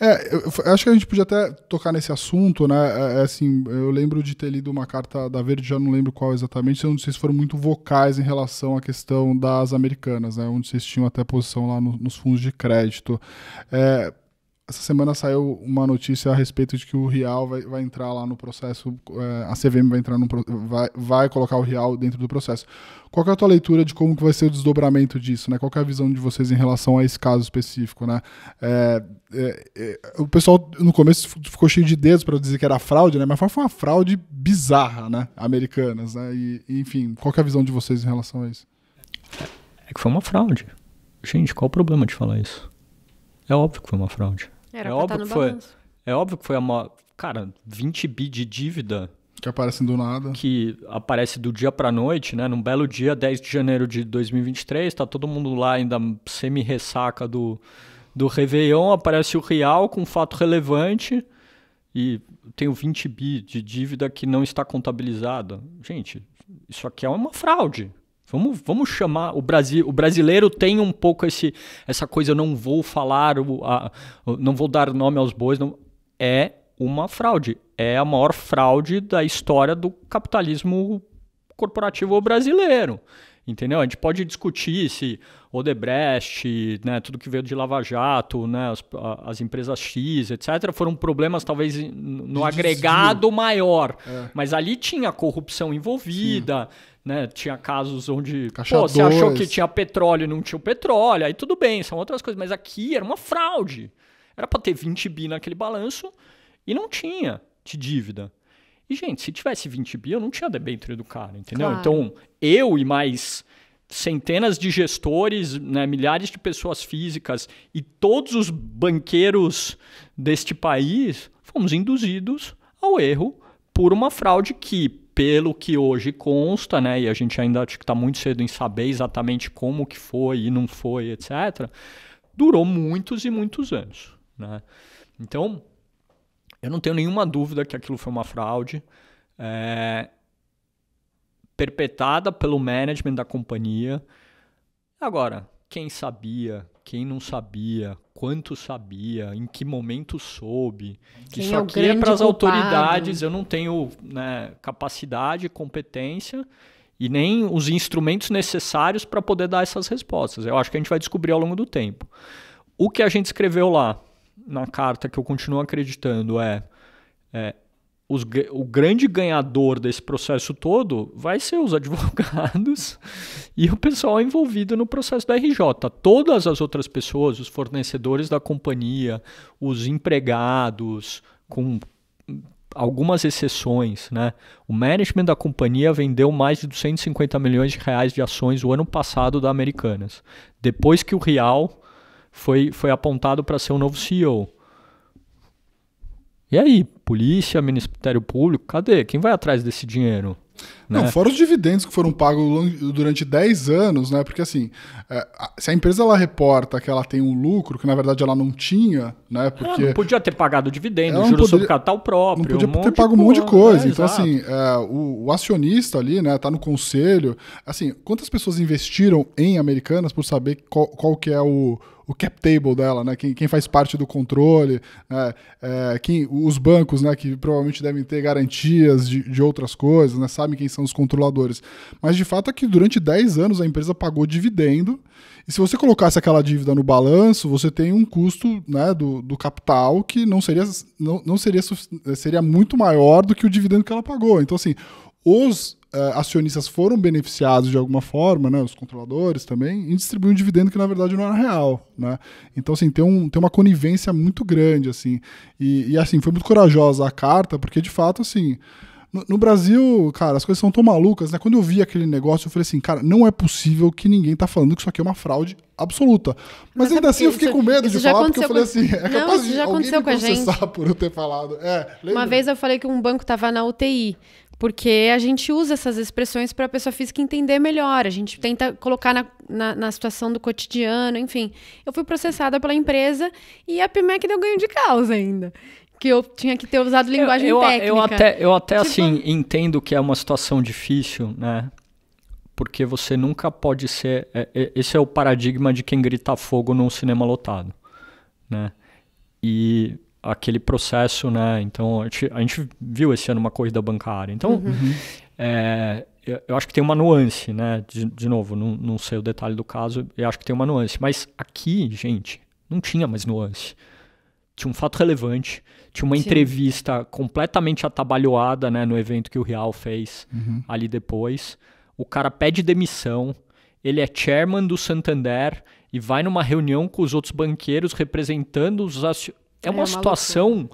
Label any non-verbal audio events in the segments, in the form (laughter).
É, eu, eu acho que a gente podia até tocar nesse assunto, né? É, é, assim, eu lembro de ter lido uma carta da Verde, já não lembro qual exatamente, onde vocês foram muito vocais em relação à questão das americanas, né? Onde vocês tinham até posição lá no, nos fundos de crédito. É, essa semana saiu uma notícia a respeito de que o Real vai, vai entrar lá no processo, é, a CVM vai entrar no vai, vai colocar o Real dentro do processo. Qual é a tua leitura de como que vai ser o desdobramento disso, né? Qual é a visão de vocês em relação a esse caso específico, né? É, é, é o pessoal no começo ficou cheio de dedos para dizer que era fraude, né? Mas foi uma fraude bizarra, né? Americanas, né? E, enfim, qual é a visão de vocês em relação a isso? É, é que foi uma fraude. Gente, qual o problema de falar isso? É óbvio que foi uma fraude. Era é óbvio tá que foi. É óbvio que foi uma. Cara, 20 bi de dívida. Que aparece do nada. Que aparece do dia pra noite, né? Num belo dia, 10 de janeiro de 2023, tá todo mundo lá ainda semi-ressaca do, do Réveillon, aparece o Real com um fato relevante e tenho 20 bi de dívida que não está contabilizada. Gente, isso aqui é uma fraude. Vamos, vamos chamar o Brasil. O brasileiro tem um pouco esse, essa coisa. Eu não vou falar, o, a, não vou dar nome aos bois. Não, é uma fraude. É a maior fraude da história do capitalismo corporativo brasileiro. Entendeu? A gente pode discutir se Odebrecht, né, tudo que veio de Lava Jato, né, as, as empresas X, etc., foram problemas talvez no de agregado desvio. maior. É. Mas ali tinha corrupção envolvida, né, tinha casos onde pô, você achou que tinha petróleo e não tinha petróleo, aí tudo bem, são outras coisas. Mas aqui era uma fraude. Era para ter 20 bi naquele balanço e não tinha de dívida. E, gente, se tivesse 20 bi, eu não tinha debênture do cara, entendeu? Claro. Então, eu e mais centenas de gestores, né, milhares de pessoas físicas e todos os banqueiros deste país fomos induzidos ao erro por uma fraude que, pelo que hoje consta, né, e a gente ainda acho que está muito cedo em saber exatamente como que foi e não foi, etc., durou muitos e muitos anos. Né? Então, eu não tenho nenhuma dúvida que aquilo foi uma fraude é, perpetrada pelo management da companhia. Agora, quem sabia, quem não sabia, quanto sabia, em que momento soube. Quem Isso é aqui é para as autoridades, eu não tenho né, capacidade, competência e nem os instrumentos necessários para poder dar essas respostas. Eu acho que a gente vai descobrir ao longo do tempo. O que a gente escreveu lá na carta que eu continuo acreditando é, é os, o grande ganhador desse processo todo vai ser os (laughs) advogados e o pessoal envolvido no processo da RJ. Todas as outras pessoas, os fornecedores da companhia, os empregados, com algumas exceções, né? O management da companhia vendeu mais de 250 milhões de reais de ações o ano passado da Americanas. Depois que o Real foi, foi apontado para ser o novo CEO. E aí, polícia, Ministério Público, cadê? Quem vai atrás desse dinheiro? Né? Não, né? fora os dividendos que foram pagos durante 10 anos, né? Porque assim, é, se a empresa ela reporta que ela tem um lucro, que na verdade ela não tinha, né? Ah, Porque ela não podia ter pagado dividendo, juro poderia, sobre capital próprio. Não podia um ter, pago um monte de né? coisa. então, exato. assim, é, o, o, acionista ali, né, tá no conselho. Assim, quantas pessoas investiram em Americanas por saber qual, qual que é o, o cap table dela, né? Quem, quem faz parte do controle, né? É, quem, os bancos bancos, né, que provavelmente devem ter garantias de, de outras coisas, né, sabem quem são os controladores. Mas de fato é que durante 10 anos a empresa pagou dividendo, e se você colocasse aquela dívida no balanço, você tem um custo né, do, do capital que não seria, não, não seria, eh, seria muito maior do que o dividendo que ela pagou. Então, assim, os uh, acionistas foram beneficiados de alguma forma, né, os controladores também, em distribuir um dividendo que na verdade não era real, né? Então assim tem, um, tem uma conivência muito grande assim e, e assim foi muito corajosa a carta porque de fato assim no, no, Brasil, cara, as coisas são tão malucas, né? Quando eu vi aquele negócio, eu falei assim, cara, não é possível que ninguém tá falando que isso aqui é uma fraude absoluta. Mas, Mas é ainda assim eu fiquei é com medo de falar, porque eu falei com... assim, (laughs) é não, capaz de já aconteceu me processar com a gente. (laughs) por eu ter falado. É, Uma vez eu falei que um banco tava na UTI. Porque a gente usa essas expressões para a pessoa física entender melhor, a gente tenta colocar na, na, na, situação do cotidiano, enfim. Eu fui processada pela empresa e a PMEC deu ganho de causa ainda. Que eu tinha que ter usado linguagem eu, eu, técnica. Eu até, eu até tipo... assim, entendo que é uma situação difícil, né? Porque você nunca pode ser. É, é esse é o paradigma de quem grita fogo num cinema lotado, né? E aquele processo, né? Então, a gente, a gente viu esse ano uma corrida bancária. Então, uhum. uhum. é, eu acho que tem uma nuance, né? De, de novo, não, não sei o detalhe do caso, eu acho que tem uma nuance. Mas aqui, gente, não tinha mais nuance. Tinha um fato relevante, tinha uma Sim. entrevista completamente atabalhoada, né? No evento que o Real fez uhum. ali depois. O cara pede demissão, ele é chairman do Santander e vai numa reunião com os outros banqueiros representando os acionistas é uma, é situação.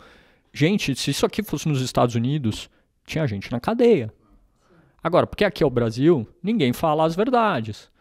Gente, se isso aqui fosse nos Estados Unidos, tinha gente na cadeia. Agora, porque aqui é o Brasil, ninguém fala as verdades.